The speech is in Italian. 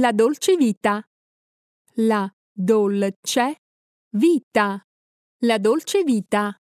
la dolce vita. La dolce vita. La dolce vita.